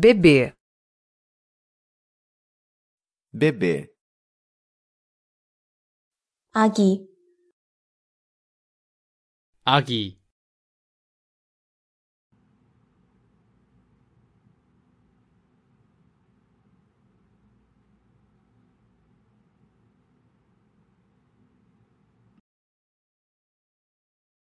bebê bebê águia águia